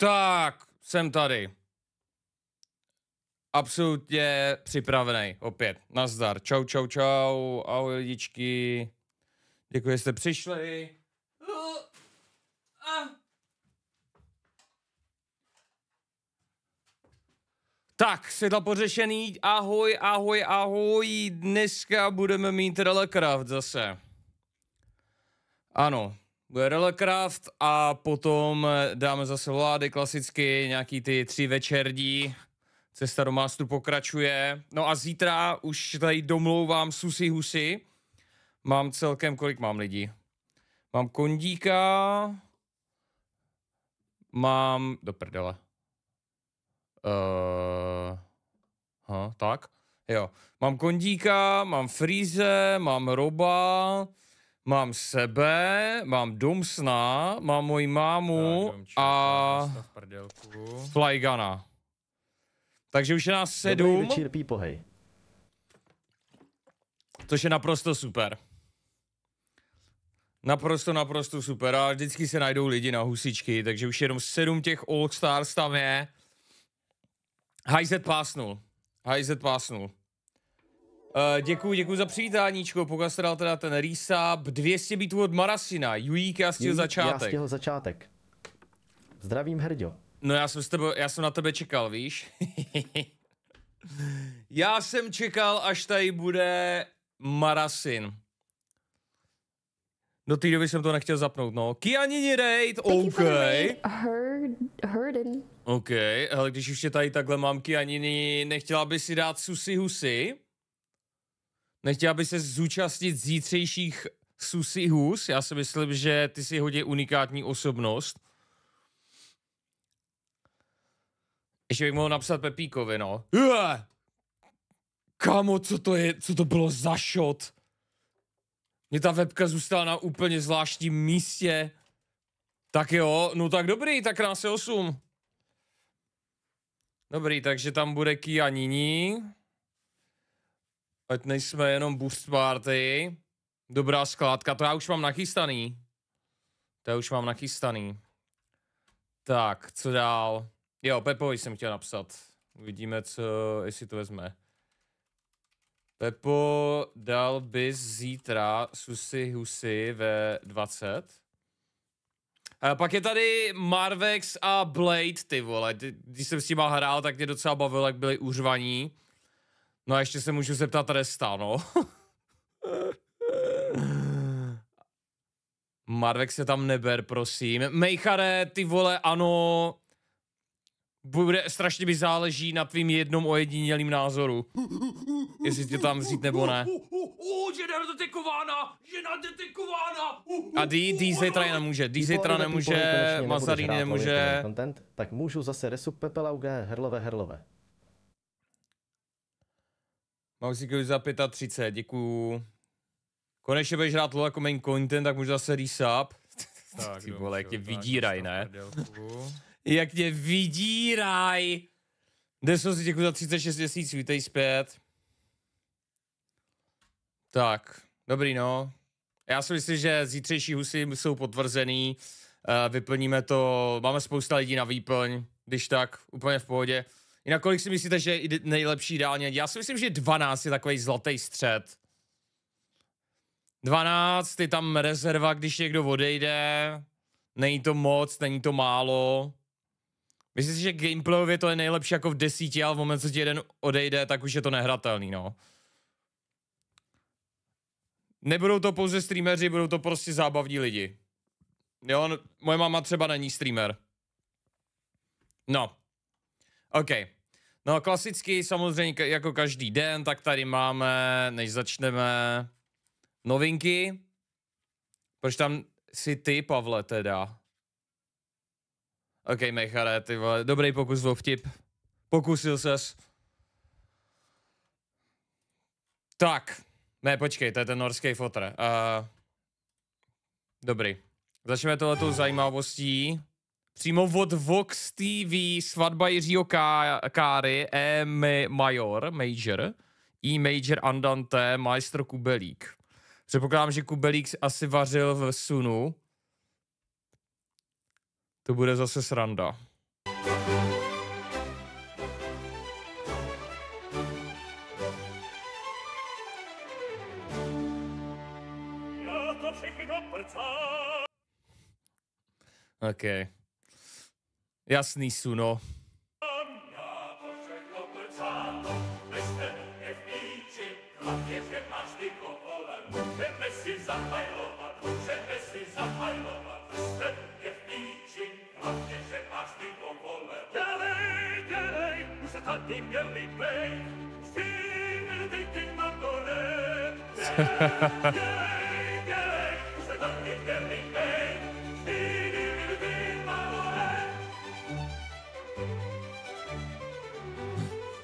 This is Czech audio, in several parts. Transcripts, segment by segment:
Tak, jsem tady. Absolutně připravený, opět. Nazdar. Čau, čau, čau. Ahoj lidičky. Děkuji, že jste přišli. Tak, světla pořešený, ahoj, ahoj, ahoj, dneska budeme mít Relecraft zase. Ano, bude Relacraft a potom eh, dáme zase vlády klasicky, nějaký ty tři večerní. Cesta do Mástru pokračuje. No a zítra už tady domlouvám Susi Husy. Mám celkem, kolik mám lidí? Mám Kondíka, mám, do prdele. Uh, eh, ha, tak, jo. Mám Kondíka, mám frize, mám Roba, Mám sebe, mám dům sna, mám moji mámu a Flygana. Takže už je nás sedm. Dobrý večer, Což je naprosto super. Naprosto, naprosto super. A vždycky se najdou lidi na husičky, takže už jenom sedm těch All Stars tam je. Hajzet pásnul. Hajzet pásnul. Uh, eh, děkuji, děkuji za přivítáníčko, pokud jste dal teda ten resub, 200 bitů od Marasina, Jujík, já stihl začátek. Já začátek. Zdravím, Herdio. No já jsem, s tebe, já jsem na tebe čekal, víš? já jsem čekal, až tady bude Marasin. Do té doby jsem to nechtěl zapnout, no. Kianini raid, OK. OK, ale když ještě tady takhle mám Kianini, nechtěla by si dát Susi Husi? Nechtěla by se zúčastnit zítřejších Susi Hus? Já si myslím, že ty jsi hodně unikátní osobnost. Ještě bych mohl napsat Pepíkovi, no. Uah! Kámo, co to je, co to bylo za shot? Mě ta webka zůstala na úplně zvláštním místě. Tak jo, no tak dobrý, tak nás je 8. Dobrý, takže tam bude Kia Nini. Ať nejsme jenom boost party. Dobrá skládka, to já už mám nachystaný. To já už mám nachystaný. Tak, co dál? Jo, Pepovi jsem chtěl napsat. Uvidíme, co, jestli to vezme. Pepo, dal bys zítra Susi Husy ve 20? A pak je tady Marvex a Blade, ty vole. Když jsem s tím hrál, tak mě docela bavilo, jak byli úřvaní. No a ještě se můžu zeptat Resta, no. Marvek se tam neber, prosím. Mejchare, ty vole, ano. Bude, strašně mi záleží na tvým jednom ojedinělým názoru. Jestli tě tam vzít nebo ne. Žena detekována! Žena detekována! A D, D zítra je nemůže, D zítra nemůže, Mazarín nemůže. tak můžu zase resup Pepela UG, herlové, herlové. Maxikovi za 35, děkuju. Konečně budeš hrát LoL jako main content, tak můžu zase resub. Tak, Ty vole, jak tě vydíraj, ne? jak tě vydíraj! Deso si děkuji za 36 měsíců, vítej zpět. Tak, dobrý no. Já si myslím, že zítřejší husy jsou potvrzený. Eh, vyplníme to, máme spousta lidí na výplň, když tak, úplně v pohodě. Jinak kolik si myslíte, že je nejlepší ideálně? Já si myslím, že 12 je takový zlatý střed. 12 je tam rezerva, když někdo odejde. Není to moc, není to málo. Myslím si, že gameplayově to je nejlepší jako v desíti, ale v momentu, co ti jeden odejde, tak už je to nehratelný, no. Nebudou to pouze streameři, budou to prostě zábavní lidi. Jo, moje máma třeba není streamer. No. OK. No klasicky samozřejmě jako každý den, tak tady máme, než začneme, novinky. Proč tam si ty, Pavle, teda? OK, Mechare, ty vole, dobrý pokus, vtip. Pokusil ses. Tak, ne, počkej, to je ten norský fotr. Uh, eh, dobrý. Začneme tohletou zajímavostí. Přímo od Vox TV, svatba Jiřího Ká- Káry, E major, major, E major andante, majstr Kubelík. Předpokládám, že Kubelík asi vařil v sunu. To bude zase sranda. Okay. Jasný suno. Ha ha ha ha.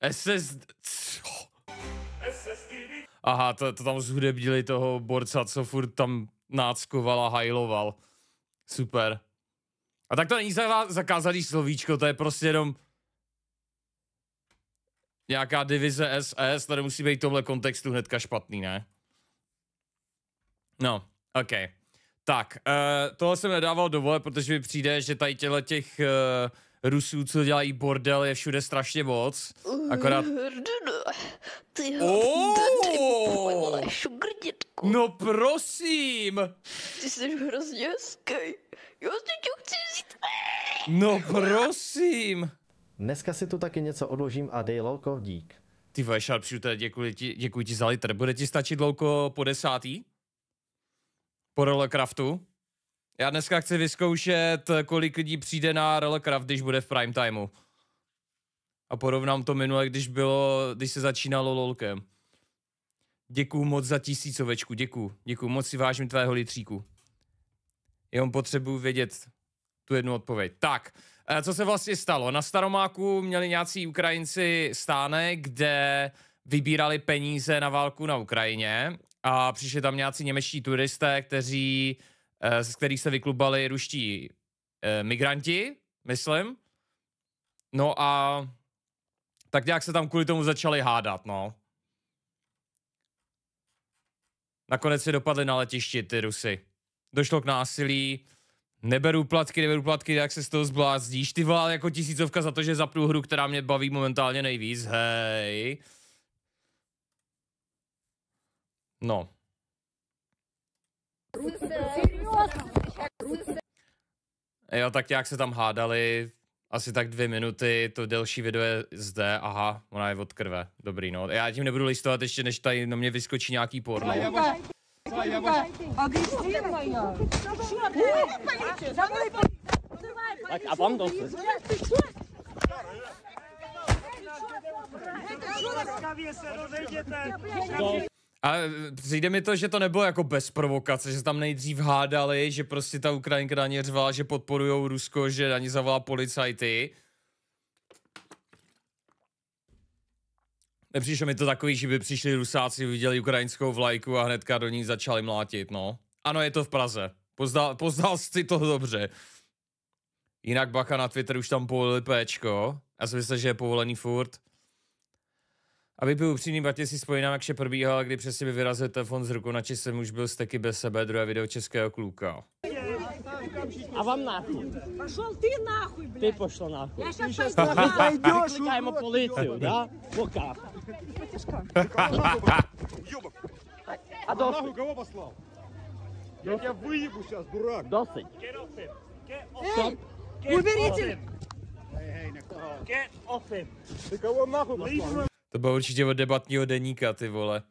SSD... Aha, to, to tam zhudebdili toho borca, co furt tam náckoval a hajloval. Super. A tak to není zakázaný slovíčko, to je prostě jenom nějaká divize SS, tady musí být v tomhle kontextu hnedka špatný, ne? No, ok. Tak, uh, tohle jsem nedával dovole, protože mi přijde, že tady těch uh, Rusů, co dělají bordel, je všude strašně moc. Akorát... Ty oh! No prosím! Ty jsi hrozně hezký. Já si tě chci vzít. No prosím! Dneska si tu taky něco odložím a dej lolko, dík. Ty vole, šarpšuter, děkuji ti, děkuji ti za litr. Bude ti stačit lolko po desátý? Po Rollcraftu? Já dneska chci vyzkoušet, kolik lidí přijde na Relcraft, když bude v prime timeu. A porovnám to minule, když bylo, když se začínalo lolkem. Děkuju moc za tisícovečku, děkuju. Děkuju, moc si vážím tvého litříku. Jenom potřebuju vědět tu jednu odpověď. Tak, eh, co se vlastně stalo? Na Staromáku měli nějací Ukrajinci stánek, kde vybírali peníze na válku na Ukrajině a přišli tam nějací němečtí turisté, kteří Eh, z kterých se vyklubali ruští eh, migranti, myslím. No a tak nějak se tam kvůli tomu začali hádat, no. Nakonec se dopadli na letišti ty Rusy. Došlo k násilí, neberu platky, neberu platky, jak se z toho zblázdíš. Ty vole, jako tisícovka za to, že zapnu hru, která mě baví momentálně nejvíc, hej. No. Jo, tak nějak se tam hádali, asi tak dvě minuty, to delší video je zde, aha, ona je od krve, dobrý no. Já tím nebudu listovat ještě, než tady na mě vyskočí nějaký porno. Tak a vám to. A e, přijde mi to, že to nebylo jako bez provokace, že tam nejdřív hádali, že prostě ta Ukrajinka na ně řvala, že podporují Rusko, že ani ně zavolá policajty. Nepřišlo mi to takový, že by přišli Rusáci, viděli ukrajinskou vlajku a hnedka do ní začali mlátit, no. Ano, je to v Praze. Poznal, poznal si to dobře. Jinak baka na Twitter už tam povolili péčko. Já si myslím, že je povolený furt. Aby byl upřímný, Batě si vzpomínám, jak vše probíhalo, kdy přesně mi vyrazil telefon z ruku, na jsem už byl steky bez sebe, druhé video českého kluka. A vám nachuj. Pošel ty nachuj, blядь. Ty pošlo nachuj. Já šel pojď Vyklikajmo policiu, da? Poká. Potěžka. A dosť. Nahu, koho poslal? Já tě vyjebu sейчас, дурак. Dosť. Get off him. Get off him. Hey, uberите. Hey, hey, na koho? Get off him. Ty koho nahu poslal? To bylo určitě od debatního deníka, ty vole.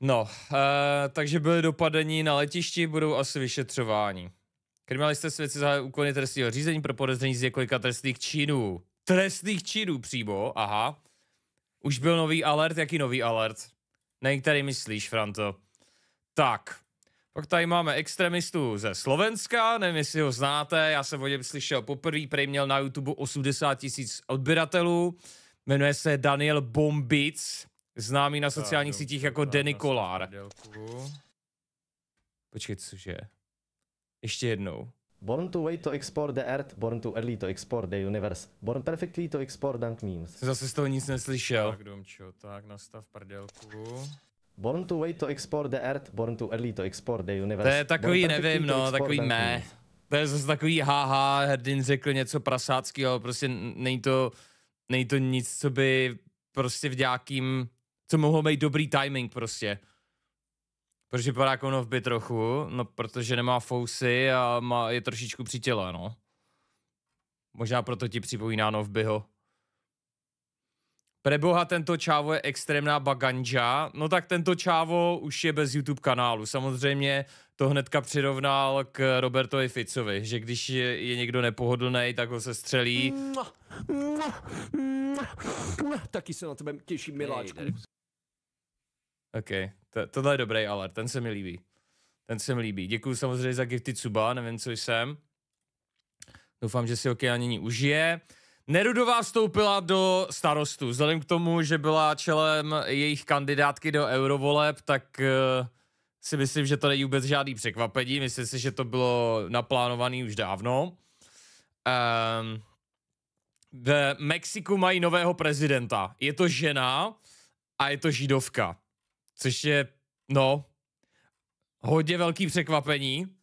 No, e, takže byly dopadení na letišti, budou asi vyšetřováni. Kriminalisté svědci za úkony trestního řízení pro podezření z několika trestných činů. Trestných činů přímo, aha. Už byl nový alert, jaký nový alert? Nevím, který myslíš, Franto. Tak, pak tady máme extremistu ze Slovenska, nevím, jestli ho znáte, já jsem o něm slyšel poprvé, prý měl na YouTube 80 tisíc odběratelů. Jmenuje se Daniel Bombic, známý na sociálních sítích jako Danny Kolár. Počkej, cože? Ještě jednou. Born to wait to export the earth, born to early to export the universe, born perfectly to export dank memes. Zase z toho nic neslyšel. Tak Domčo, tak nastav prdelku. Born to wait to export the earth, born to early to export the universe. To je takový, nevím, no, takový mé. To je zase takový haha, hrdin řekl něco prasáckého, prostě není to Není to nic, co by prostě v nějakým, co mohlo být dobrý timing prostě. protože vypadá jako by trochu? No, protože nemá fousy a má, je trošičku přítěle, no. Možná proto ti připomíná novbyho. Preboha, tento čávo je extrémná baganža. No tak tento čávo už je bez YouTube kanálu. Samozřejmě to hnedka přirovnal k Robertovi Ficovi, že když je někdo nepohodlný, tak ho se střelí. Taky se na tebe těším, miláčku. OK, to, tohle je dobrý alert, ten se mi líbí. Ten se mi líbí. Děkuji samozřejmě za gifty Cuba, nevím, co jsem. Doufám, že si ani užije. Nerudová vstoupila do starostu. Vzhledem k tomu, že byla čelem jejich kandidátky do eurovoleb, tak uh, si myslím, že to není vůbec žádný překvapení. Myslím si, že to bylo naplánované už dávno. Um, ehm, v Mexiku mají nového prezidenta. Je to žena a je to židovka. Což je, no, hodně velký překvapení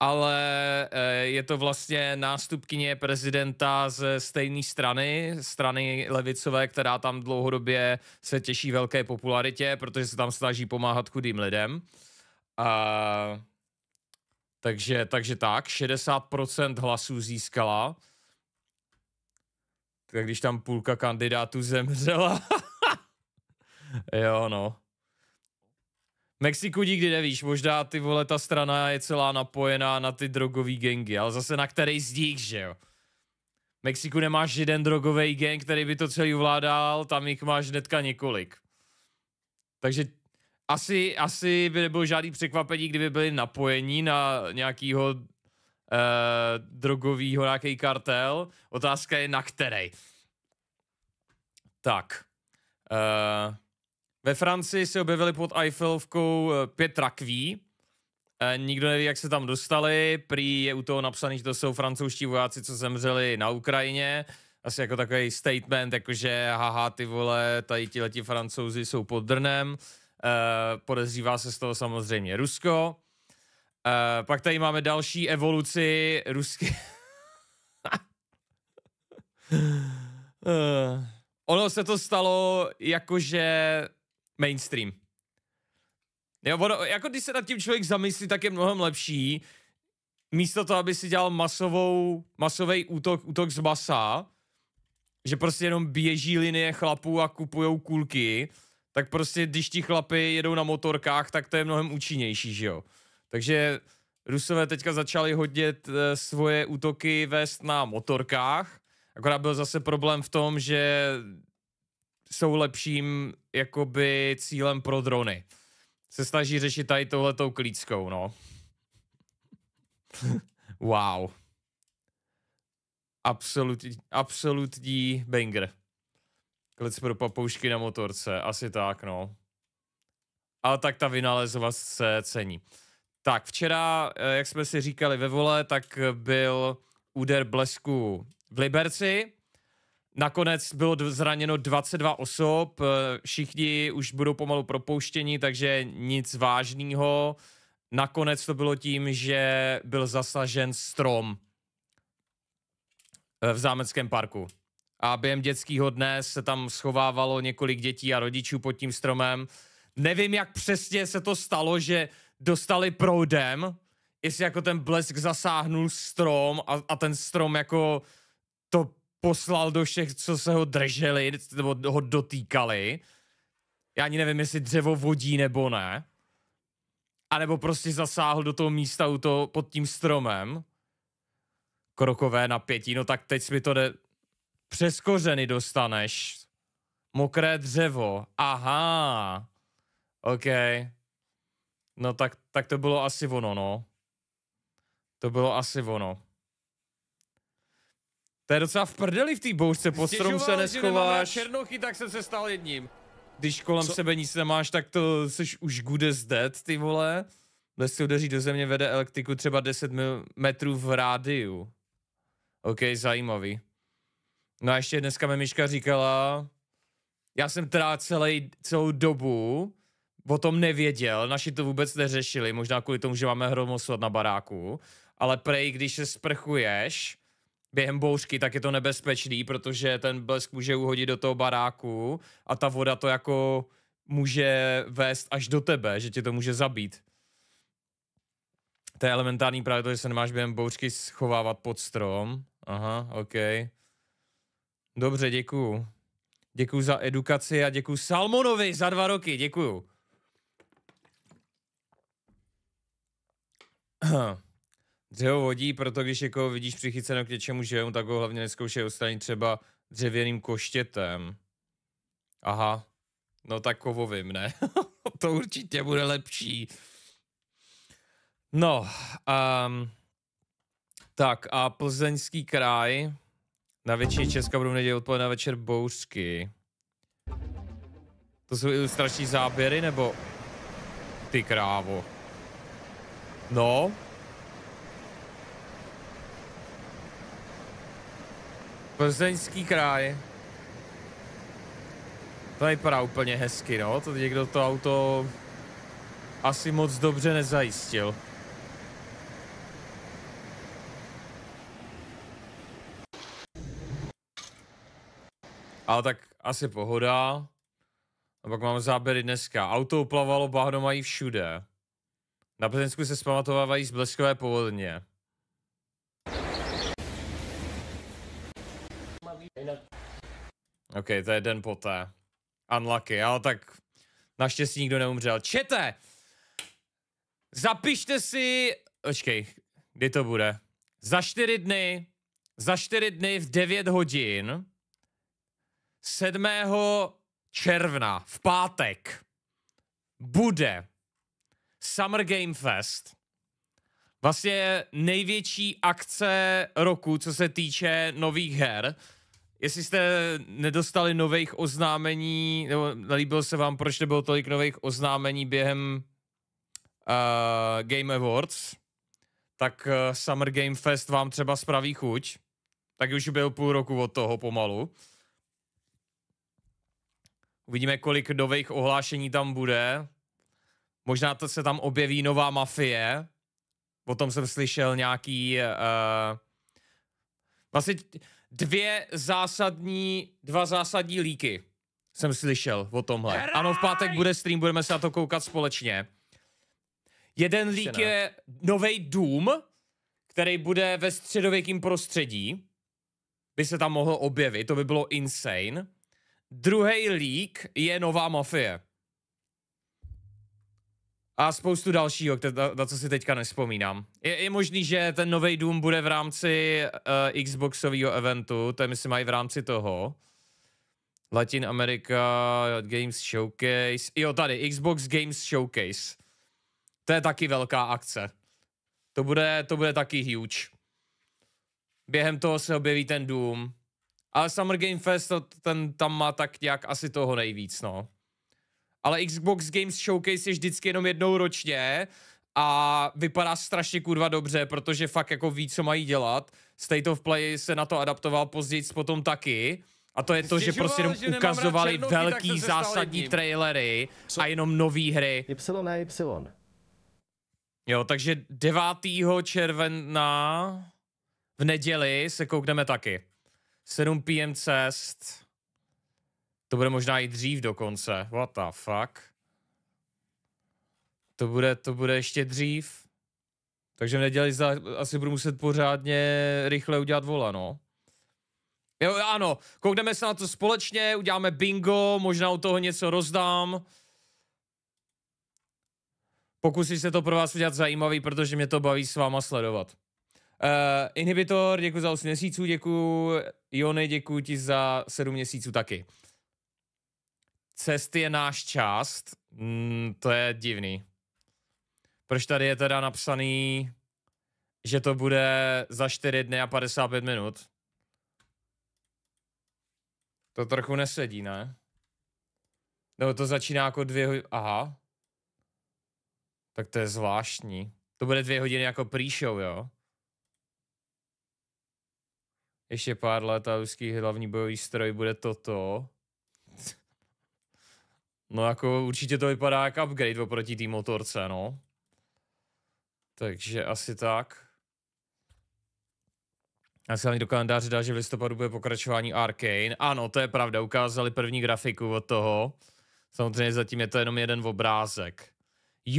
ale eh, je to vlastně nástupkyně prezidenta ze stejné strany, strany levicové, která tam dlouhodobě se těší velké popularitě, protože se tam snaží pomáhat chudým lidem. A, takže, takže tak, 60% hlasů získala. Tak když tam půlka kandidátů zemřela. jo, no. Mexiku nikdy nevíš, možná ty vole, ta strana je celá napojená na ty drogové gengy, ale zase na který z nich, že jo? V Mexiku nemáš jeden drogový gang, který by to celý ovládal, tam jich máš hnedka několik. Takže asi, asi by nebylo žádný překvapení, kdyby byli napojení na nějakýho eh, drogovýho nějaký kartel. Otázka je na který. Tak. Eh, ve Francii se objevili pod Eiffelovkou eh, pět rakví. E, nikdo neví, jak se tam dostali. Prý je u toho napsaný, že to jsou francouzští vojáci, co zemřeli na Ukrajině. Asi jako takový statement, jakože haha, ty vole, tady ti leti francouzi jsou pod drnem. E, podezřívá se z toho samozřejmě Rusko. E, pak tady máme další evoluci ruské... ono se to stalo jakože mainstream. Jo, ono, jako když se nad tím člověk zamyslí, tak je mnohem lepší, místo toho, aby si dělal masovou, masový útok, útok z masa, že prostě jenom běží linie chlapů a kupujou kulky, tak prostě když ti chlapy jedou na motorkách, tak to je mnohem účinnější, že jo. Takže Rusové teďka začali hodit eh, svoje útoky vést na motorkách, akorát byl zase problém v tom, že jsou lepším jakoby cílem pro drony. Se snaží řešit tady tohletou klíckou, no. wow. Absolutní, absolutní banger. Klic pro papoušky na motorce, asi tak, no. Ale tak ta vynalezovost se cení. Tak, včera, eh, jak jsme si říkali ve vole, tak byl úder blesku v Liberci, Nakonec bylo zraněno 22 osob, eh, všichni už budou pomalu propouštěni, takže nic vážného. Nakonec to bylo tím, že byl zasažen strom eh, v Zámeckém parku. A během dětského dne se tam schovávalo několik dětí a rodičů pod tím stromem. Nevím, jak přesně se to stalo, že dostali proudem, jestli jako ten blesk zasáhnul strom a, a ten strom jako to poslal do všech, co se ho drželi, nebo ho dotýkali. Já ani nevím, jestli dřevo vodí nebo ne. A nebo prostě zasáhl do toho místa u toho, pod tím stromem. Krokové napětí, no tak teď mi to jde... Přes kořeny dostaneš. Mokré dřevo, aha. OK. No tak, tak to bylo asi ono, no. To bylo asi ono. To je docela v prdeli v té bouřce, po stromu se neschováš. černochy, tak jsem se stal jedním. Když kolem Co? sebe nic nemáš, tak to jsi už good as dead, ty vole. si udeří do země, vede elektriku třeba 10 metrů v rádiu. OK, zajímavý. No a ještě dneska mi Miška říkala, já jsem teda celý, celou dobu o tom nevěděl, naši to vůbec neřešili, možná kvůli tomu, že máme hromosod na baráku, ale prej, když se sprchuješ, během bouřky, tak je to nebezpečný, protože ten blesk může uhodit do toho baráku a ta voda to jako může vést až do tebe, že tě to může zabít. To je elementární právě to, že se nemáš během bouřky schovávat pod strom. Aha, OK. Dobře, děkuju. Děkuju za edukaci a děkuju Salmonovi za dva roky, děkuju. dřevo vodí, proto když jako vidíš přichyceno k něčemu živému, tak ho hlavně neskoušej ostatní třeba dřevěným koštětem. Aha, no tak kovovým, ne? to určitě bude lepší. No, um, tak a plzeňský kraj. Na většině Česka budou neděli odpoledne na večer bouřky. To jsou ilustrační záběry, nebo? Ty krávo. No, Plzeňský kraj. To vypadá úplně hezky, no. To někdo to auto asi moc dobře nezajistil. Ale tak asi pohoda. A pak máme záběry dneska. Auto uplavalo, bahno mají všude. Na Plzeňsku se zpamatovávají z bleskové povodně. Jinak... OK, to je den poté. Unlucky, ale tak naštěstí nikdo neumřel. Čete! Zapište si... Počkej, kdy to bude? Za čtyři dny, za čtyři dny v 9 hodin 7. června v pátek bude Summer Game Fest. Vlastně největší akce roku, co se týče nových her jestli jste nedostali nových oznámení, nebo nelíbil se vám, proč nebylo tolik nových oznámení během uh, Game Awards, tak uh, Summer Game Fest vám třeba spraví chuť. Tak už byl půl roku od toho pomalu. Uvidíme, kolik nových ohlášení tam bude. Možná to se tam objeví nová mafie. O tom jsem slyšel nějaký... Uh, vlastně dvě zásadní, dva zásadní líky. Jsem slyšel o tomhle. Heraj! Ano, v pátek bude stream, budeme se na to koukat společně. Jeden lík je nový Doom, který bude ve středověkém prostředí. By se tam mohl objevit, to by bylo insane. Druhý lík je nová mafie. A spoustu dalšího, na, co si teďka nespomínám. Je, je možný, že ten nový Doom bude v rámci uh, eh, Xboxového eventu, to je myslím i v rámci toho. Latin America Games Showcase. Jo, tady, Xbox Games Showcase. To je taky velká akce. To bude, to bude taky huge. Během toho se objeví ten Doom. Ale Summer Game Fest, to, ten tam má tak nějak asi toho nejvíc, no ale Xbox Games Showcase je vždycky jenom jednou ročně a vypadá strašně kurva dobře, protože fakt jako ví, co mají dělat. State of Play se na to adaptoval později potom taky. A to je to, že prostě jenom že ukazovali velký zásadní jedním. trailery co? a jenom nové hry. Y na Y. Jo, takže 9. června v neděli se koukneme taky. 7 p.m. cest. To bude možná i dřív dokonce. What the fuck? To bude, to bude ještě dřív. Takže v neděli za, asi budu muset pořádně rychle udělat vola, no. Jo, ano, koukneme se na to společně, uděláme bingo, možná u toho něco rozdám. Pokusí se to pro vás udělat zajímavý, protože mě to baví s váma sledovat. Uh, Inhibitor, děkuji za 8 měsíců, děkuji. Jony, děkuji ti za 7 měsíců taky. Cest je náš část. Mm, to je divný. Proč tady je teda napsaný, že to bude za 4 dny a 55 minut? To trochu nesedí, ne? No to začíná jako dvě hodiny, aha. Tak to je zvláštní. To bude dvě hodiny jako pre-show, jo? Ještě pár let a ruský hlavní bojový stroj bude toto. No jako určitě to vypadá jak upgrade oproti té motorce, no. Takže asi tak. Já jsem do kalendáře dá, že v listopadu bude pokračování Arcane. Ano, to je pravda, ukázali první grafiku od toho. Samozřejmě zatím je to jenom jeden obrázek.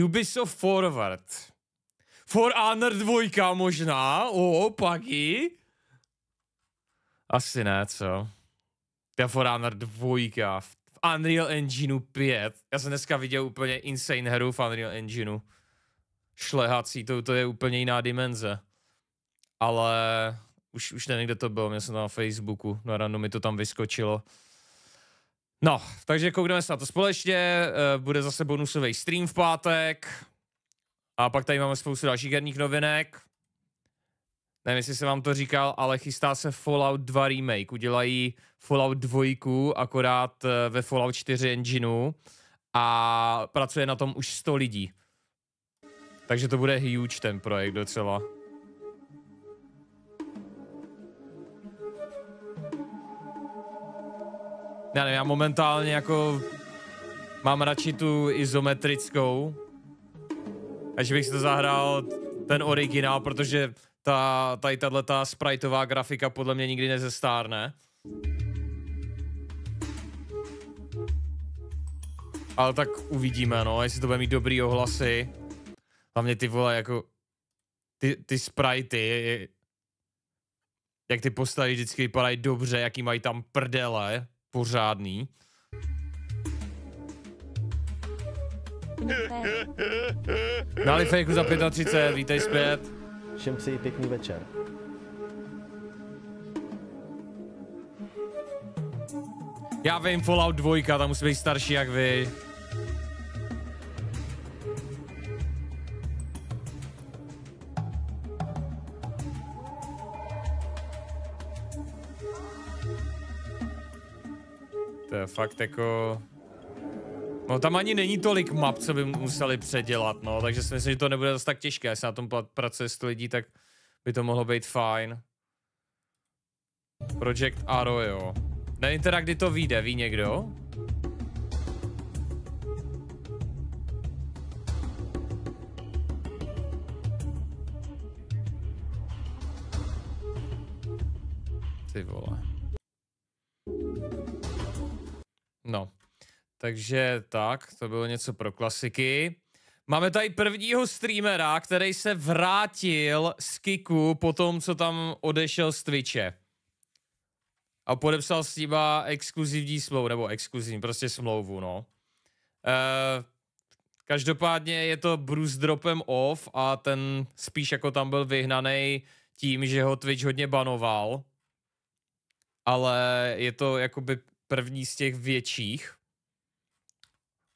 Ubisoft Forward. For Honor 2 možná, o, paky. Asi ne, co? To For Honor 2, v Unreal Engineu 5. Já jsem dneska viděl úplně insane hru v Unreal Engineu. Šlehací, to, to je úplně jiná dimenze. Ale už, už nevím, kde to bylo, měl jsem to na Facebooku, na random mi to tam vyskočilo. No, takže koukneme se na to společně, eh, bude zase bonusový stream v pátek a pak tady máme spoustu dalších herních novinek nevím, jestli jsem vám to říkal, ale chystá se Fallout 2 remake. Udělají Fallout 2, akorát eh, ve Fallout 4 engineu a pracuje na tom už 100 lidí. Takže to bude huge ten projekt docela. Já nevím, já momentálně jako mám radši tu izometrickou, až bych si to zahrál ten originál, protože ta, tady tato spriteová grafika podle mě nikdy nezestárne. Ale tak uvidíme, no, jestli to bude mít dobrý ohlasy. Hlavně ty vole, jako... Ty, ty spritey, jak ty postavy vždycky vypadají dobře, jaký mají tam prdele, pořádný. Dali fejku za 35, vítej zpět. Všem přeji pěkný večer. Já vím, Fallout 2, tam musí být starší jak vy. To je fakt jako... No tam ani není tolik map, co by museli předělat, no, takže si myslím, že to nebude zase tak těžké, jestli na tom pracuje 100 lidí, tak by to mohlo být fajn. Project Aro, jo. Nevím teda, kdy to vyjde, ví někdo? Ty vole. No, takže tak, to bylo něco pro klasiky. Máme tady prvního streamera, který se vrátil z Kiku po tom, co tam odešel z Twitche. A podepsal s tím exkluzivní smlouvu, nebo exkluzivní, prostě smlouvu, no. E, každopádně je to Bruce Dropem off a ten spíš jako tam byl vyhnaný tím, že ho Twitch hodně banoval. Ale je to jakoby první z těch větších.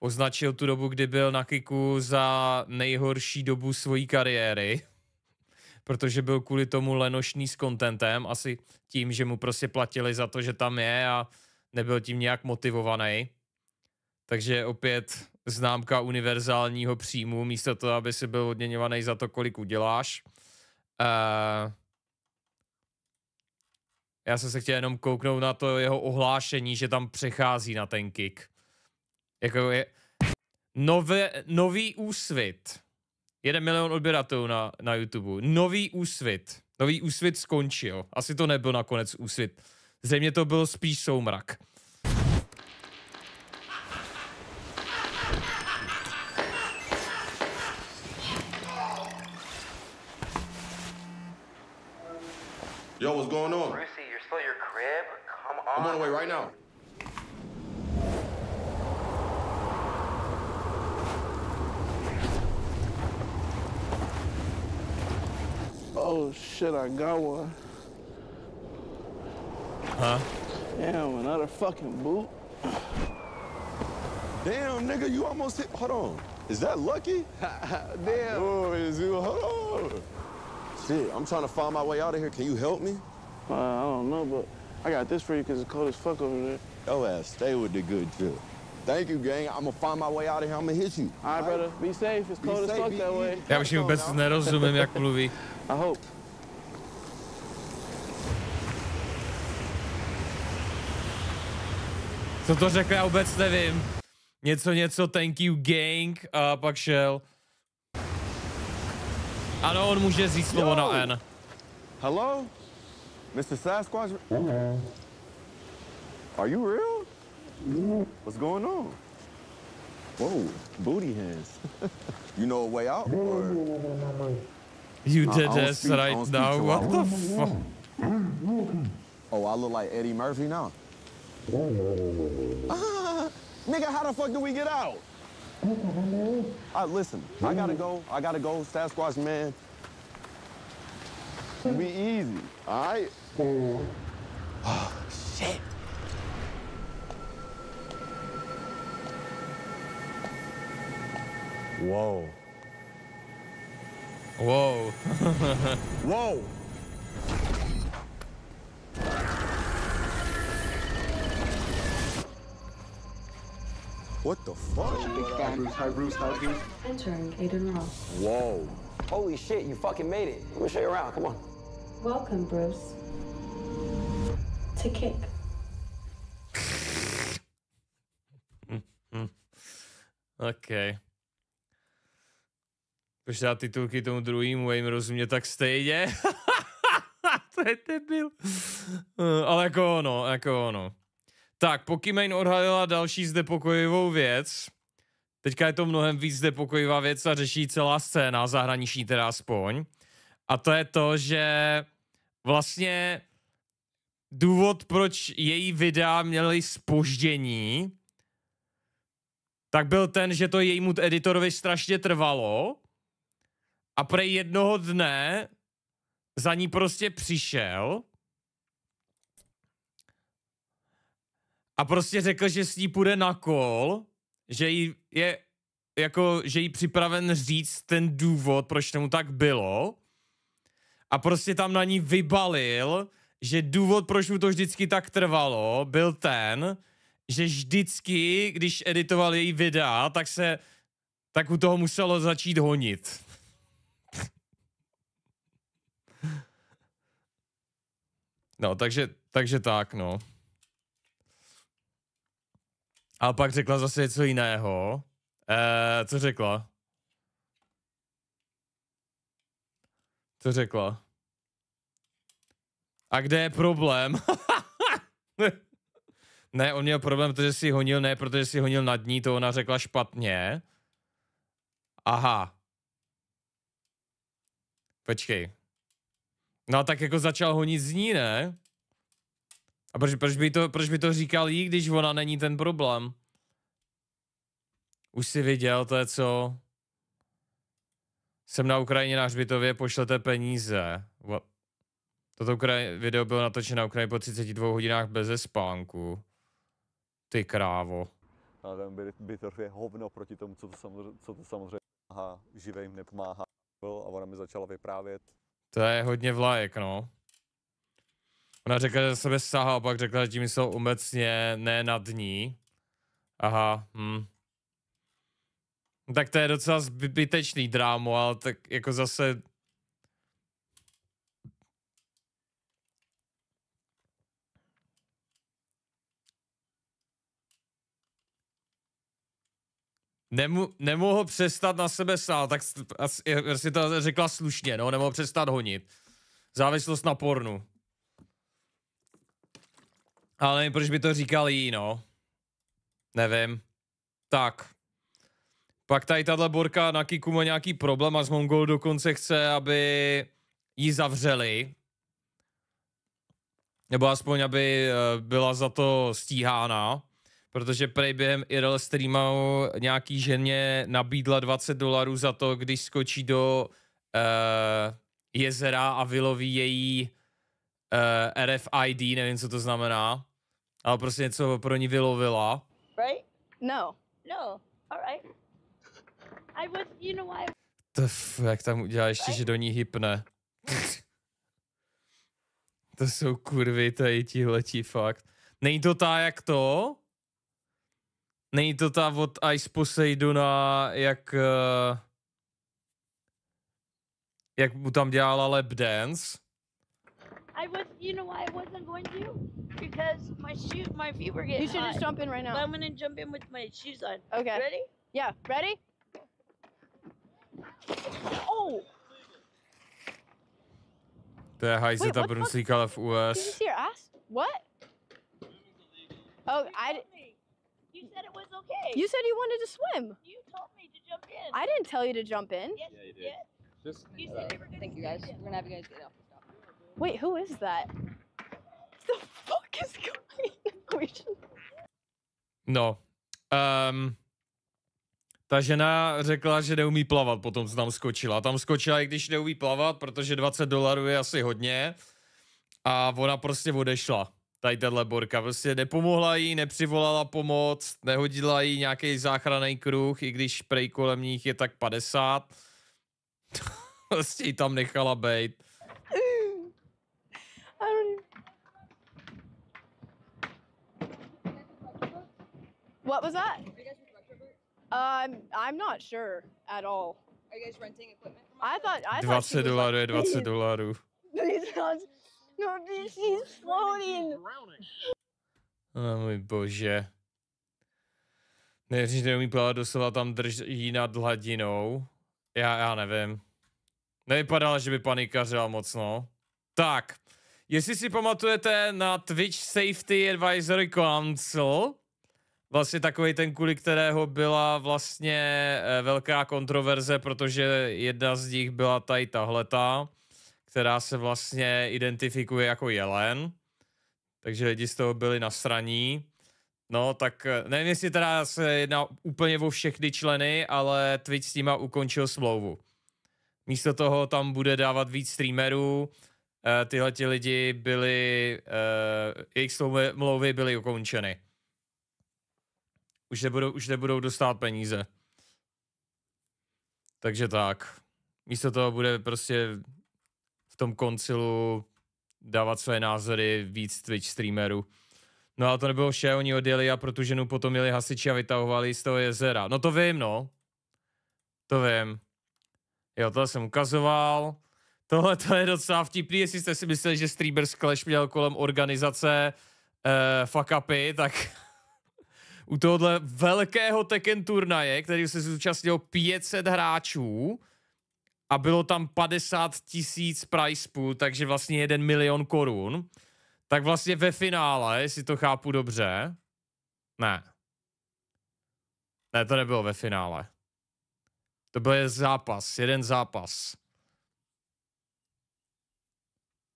Označil tu dobu, kdy byl na kiku za nejhorší dobu svojí kariéry, protože byl kvůli tomu lenošný s kontentem, asi tím, že mu prostě platili za to, že tam je a nebyl tím nějak motivovaný. Takže opět známka univerzálního příjmu, místo toho, aby si byl odměňovaný za to, kolik uděláš. Uh, já jsem se chtěl jenom kouknout na to jeho ohlášení, že tam přechází na ten kick. Jako je... Nové, nový úsvit. Jeden milion odběratelů na, na YouTube. Nový úsvit. Nový úsvit skončil. Asi to nebyl nakonec úsvit. Zřejmě to byl spíš soumrak. Yo, what's going on? Brucey, you're still at your crib? Come on. I'm on the way right now. Oh shit, I got one. Huh? Damn, another fucking boot. Damn, nigga, you almost hit. Hold on. Is that lucky? Damn. Oh, is you? Hold on. Shit, I'm trying to find my way out of here. Can you help me? Uh, I don't know, but I got this for you because it's cold as fuck over there. Yo ass, stay with the good shit. Thank you, gang. I'm gonna find my way out of here. I'm gonna hit you. All right, brother. Be safe. It's cold as fuck that way. Ja, musimy bez scenariuszu, my jak mówi. I hope. Co to řekl, já vůbec nevím. Něco, něco, thank you gang a pak šel. Ano, on může říct slovo na N. Hello? Mr. Sasquatch? Hello. Are you real? No. What's going on? Whoa, booty hands. you know a way out? No, no, Or... You no, did this right now. What the fuck? Oh, I look like Eddie Murphy now. Ah, nigga, how the fuck do we get out? Right, listen, I gotta go. I gotta go, Sasquatch man. it'll Be easy, all right? Oh, shit. Whoa. Whoa. Whoa. What the fuck? Hi, Bruce. Hi, Bruce. Hi, Bruce. Entering Aiden Ross. Whoa. Holy shit, you fucking made it. Let me show you around. Come on. Welcome, Bruce. To kick. okay. Proč dá titulky tomu druhému, jim rozumět tak stejně. to je debil. Eh, ale jako ono, jako ono. Tak, Pokimane odhalila další zdepokojivou věc. Teďka je to mnohem víc znepokojivá věc a řeší celá scéna, zahraniční teda aspoň. A to je to, že vlastně důvod, proč její videa měly spoždění, tak byl ten, že to jejímu editorovi strašně trvalo a prej jednoho dne za ní prostě přišel a prostě řekl, že s ní půjde na kol, že jí je jako, že jí připraven říct ten důvod, proč tomu tak bylo a prostě tam na ní vybalil, že důvod, proč mu to vždycky tak trvalo, byl ten, že vždycky, když editoval její videa, tak se, tak u toho muselo začít honit. No, takže, takže tak, no. A pak řekla zase něco jiného. Eh, co řekla? Co řekla? A kde je problém? ne, on měl problém, protože si honil, ne, protože si honil nad ní, to ona řekla špatně. Aha. Počkej. No a tak jako začal honit z ní, ne? A proč, proč, by to, proč by to říkal jí, když ona není ten problém? Už si viděl, to je co? Jsem na Ukrajině na hřbitově, pošlete peníze. What? Toto Ukraji- video bylo natočeno na Ukrajině po 32 hodinách bez spánku. Ty krávo. A ten bytov je hovno proti tomu, co to samozřejmě, co to samozřejmě pomáhá, živým nepomáhá. A ona mi začala vyprávět, to je hodně vlajek, no. Ona řekla, že sebe sahá, a pak řekla, že tím jsou obecně ne nad ní. Aha, hm. Tak to je docela zbytečný drámo, ale tak jako zase Nemu, nemohl přestat na sebe sál, tak si to řekla slušně, no, nemohl přestat honit. Závislost na pornu. Ale nevím, proč by to říkal jí, no. Nevím. Tak. Pak tady tahle borka na Kiku má nějaký problém a z Mongol dokonce chce, aby ji zavřeli. Nebo aspoň, aby eh, byla za to stíhána protože prej během IRL streamu nějaký ženě nabídla 20 dolarů za to, když skočí do uh, jezera a vyloví její uh, eh, RFID, nevím, co to znamená, ale prostě něco pro ní vylovila. Right? No. No. All right. I was, you know, I... Tf, jak tam udělá ještě, right? že do ní hypne. to jsou kurvy tady tihletí fakt. Není to ta jak to? Není to ta od Ice Poseidona, jak... Uh, jak mu tam dělala lap dance? I was, you know why I wasn't going to? Because my shoes, my feet were getting You should high. just jump in right now. But I'm gonna jump in with my shoes on. Okay. Ready? Yeah, ready? Oh! To je hajzeta Bruslík, v US. Did you see your ass? What? Oh, I said it was okay. You said you wanted to swim. You told me to jump in. I didn't tell you to jump in. Yes, yeah, you did. Yes. Just, you uh, said Thank you guys. In. We're gonna have you guys get off the stuff. Wait, who is that? The fuck is going on? No. Um, ta žena řekla, že neumí plavat, potom se tam skočila. Tam skočila, i když neumí plavat, protože 20 dolarů je asi hodně. A ona prostě odešla tady tato borka. Prostě nepomohla jí, nepřivolala pomoc, nehodila jí nějaký záchranný kruh, i když prej kolem nich je tak 50. prostě ji tam nechala být. What was that? Um, I'm not sure at all. Are you guys renting equipment? I thought I 20 dolarů je 20 dolarů. Oh, můj bože. Nejdřív neumí plavat doslova tam drží nad hladinou. Já, já nevím. Nevypadala, že by panikařila moc, no. Tak, jestli si pamatujete na Twitch Safety Advisory Council, vlastně takový ten, kvůli kterého byla vlastně eh, velká kontroverze, protože jedna z nich byla tady tahleta, která se vlastně identifikuje jako jelen, takže lidi z toho byli nasraní. No, tak eh, nevím, jestli teda se jedná úplně o všechny členy, ale Twitch s nima ukončil smlouvu. Místo toho tam bude dávat víc streamerů, e, tyhle ti lidi byli, e, jejich smlouvy byly ukončeny. Už nebudou, už nebudou dostat peníze. Takže tak. Místo toho bude prostě tom koncilu dávat své názory víc Twitch streamerů. No a to nebylo vše, oni odjeli a pro tu ženu potom měli hasiči a vytahovali z toho jezera. No to vím, no. To vím. Jo, to jsem ukazoval. Tohle to je docela vtipný, jestli jste si mysleli, že Streamers Clash měl kolem organizace eh, fuck upy, tak u tohohle velkého Tekken turnaje, který se zúčastnilo 500 hráčů, a bylo tam 50 tisíc price pool, takže vlastně 1 milion korun, tak vlastně ve finále, jestli to chápu dobře, ne. Ne, to nebylo ve finále. To byl zápas, jeden zápas.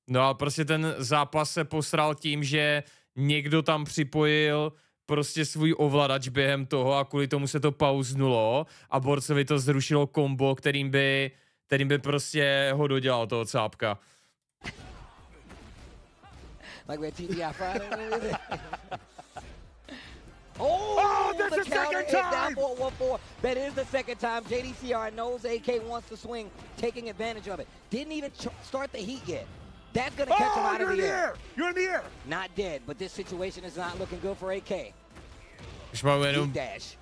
No a prostě ten zápas se posral tím, že někdo tam připojil prostě svůj ovladač během toho a kvůli tomu se to pauznulo a Borcovi to zrušilo kombo, kterým by kterým by prostě ho dodělal toho cápka. oh, oh, that's the, the second time. Four, one, four. That is the second time. JDCR knows AK wants to swing, taking advantage of it. Didn't even start the heat yet. That's going to catch oh, him out of the, the air. air. You're in the air. Not dead, but this situation is not looking good for AK. Už mám jenom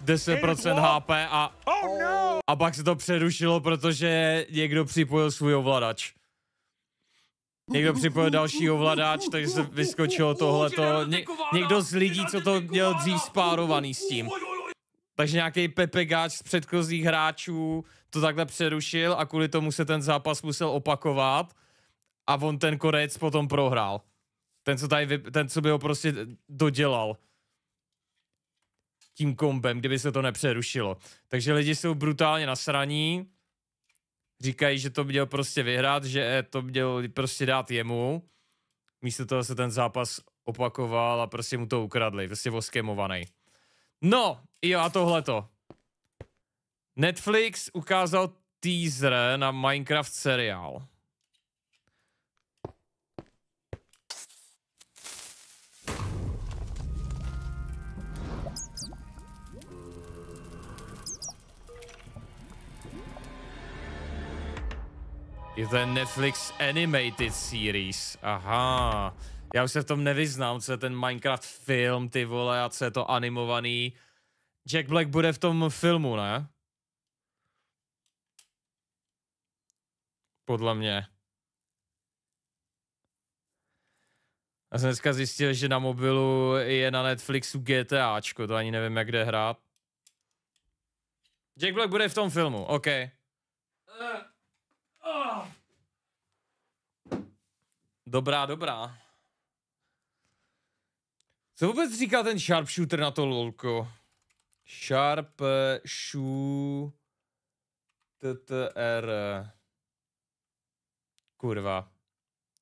10% HP a... Oh, oh, no. A pak se to přerušilo, protože někdo připojil svůj ovladač. Někdo připojil další ovladač, takže se vyskočilo tohleto. Ně, někdo z lidí, co to měl dřív spárovaný s tím. Takže nějaký Pepe Gáč z předchozích hráčů to takhle přerušil a kvůli tomu se ten zápas musel opakovat a on ten korec potom prohrál. Ten, co, tady, ten, co by ho prostě dodělal tím kombem, kdyby se to nepřerušilo. Takže lidi jsou brutálně nasraní, říkají, že to měl prostě vyhrát, že eh, to měl prostě dát jemu. Místo toho se ten zápas opakoval a prostě mu to ukradli, prostě voskemovaný. No, jo a tohleto. Netflix ukázal teaser na Minecraft seriál. Je to Netflix Animated Series. Aha. Já už se v tom nevyznám, co je ten Minecraft film, ty vole, a co je to animovaný. Jack Black bude v tom filmu, ne? Podle mě. Já jsem dneska zjistil, že na mobilu je na Netflixu GTAčko, to ani nevím, jak kde hrát. Jack Black bude v tom filmu, OK. Uh. Dobrá, dobrá. Co vůbec říká ten sharpshooter na to lolko? Sharp TTR Kurva.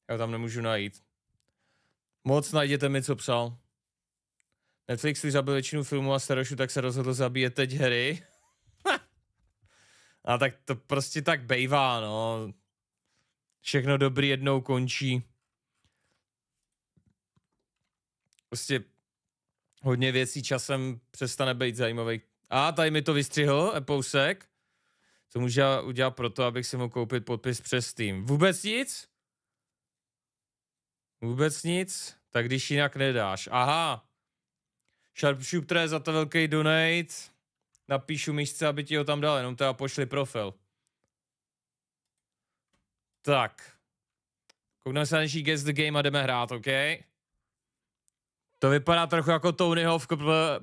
Já tam nemůžu najít. Moc najděte mi, co psal. Netflix zabil většinu filmů a starošu, tak se rozhodl zabíjet teď hry. A tak to prostě tak bejvá, no. Všechno dobrý jednou končí. Prostě hodně věcí časem přestane být zajímavý. A tady mi to vystřihl, Epousek. Co můžu udělat pro to, abych si mohl koupit podpis přes tým? Vůbec nic? Vůbec nic? Tak když jinak nedáš. Aha. Sharpshooter je za to velký donate napíšu myšce, aby ti ho tam dal, jenom teda pošli profil. Tak. Koukneme se na další Guess the Game a jdeme hrát, OK? To vypadá trochu jako Tony Hawk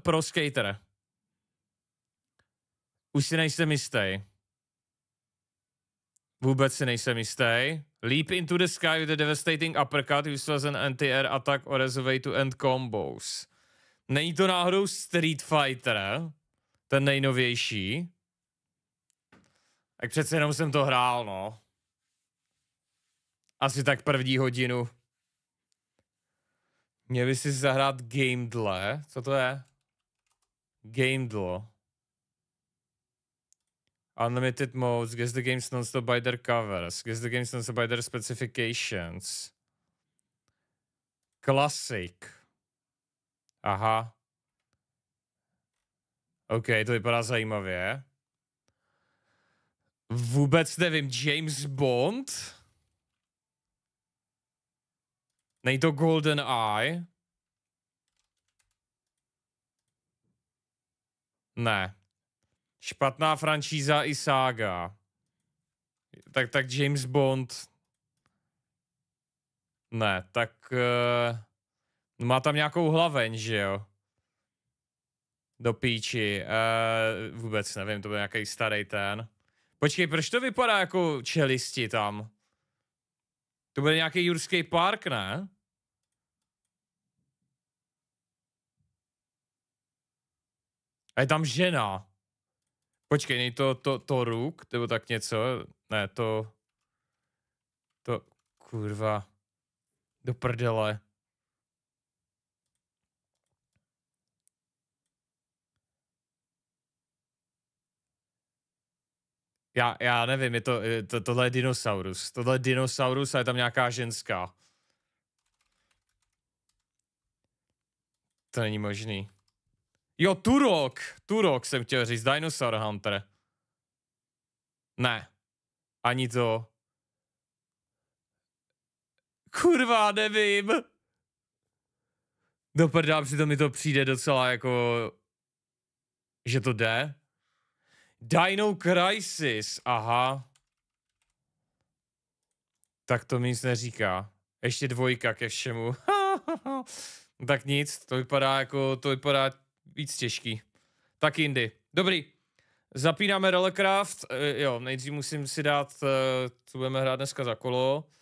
pro skater. Už si nejsem jistý. Vůbec si nejsem jistý. Leap into the sky with a devastating uppercut, useless an anti-air attack or as a way to end combos. Není to náhodou Street Fighter? ten nejnovější. Tak přece jenom jsem to hrál, no. Asi tak první hodinu. Měl by si zahrát Gamedle. Co to je? Gamedle. Unlimited modes, guess the games non-stop by their covers, guess the games non-stop by their specifications. Classic. Aha. OK, to vypadá zajímavě. Vůbec nevím, James Bond? Není to Golden Eye? Ne. Špatná franšíza i sága. Tak, tak James Bond. Ne, tak... Uh, má tam nějakou hlaveň, že jo? Do píči, uh, vůbec nevím, to byl nějaký starý ten. Počkej, proč to vypadá jako čelisti tam? To byl nějaký jurský park, ne? A je tam žena. Počkej, není to, to, to ruk, nebo tak něco? Ne, to... To, kurva. Do prdele. Já, já nevím, je to, to, tohle je dinosaurus. Tohle je dinosaurus a je tam nějaká ženská. To není možný. Jo, Turok! Turok jsem chtěl říct, Dinosaur Hunter. Ne. Ani to. Kurva, nevím. Do prdá, přitom mi to přijde docela jako... Že to jde. Dino Crisis, aha. Tak to mi nic neříká. Ještě dvojka ke všemu. tak nic, to vypadá jako, to vypadá víc těžký. Tak jindy. Dobrý. Zapínáme Relecraft. E, eh, jo, nejdřív musím si dát, e, co budeme hrát dneska za kolo.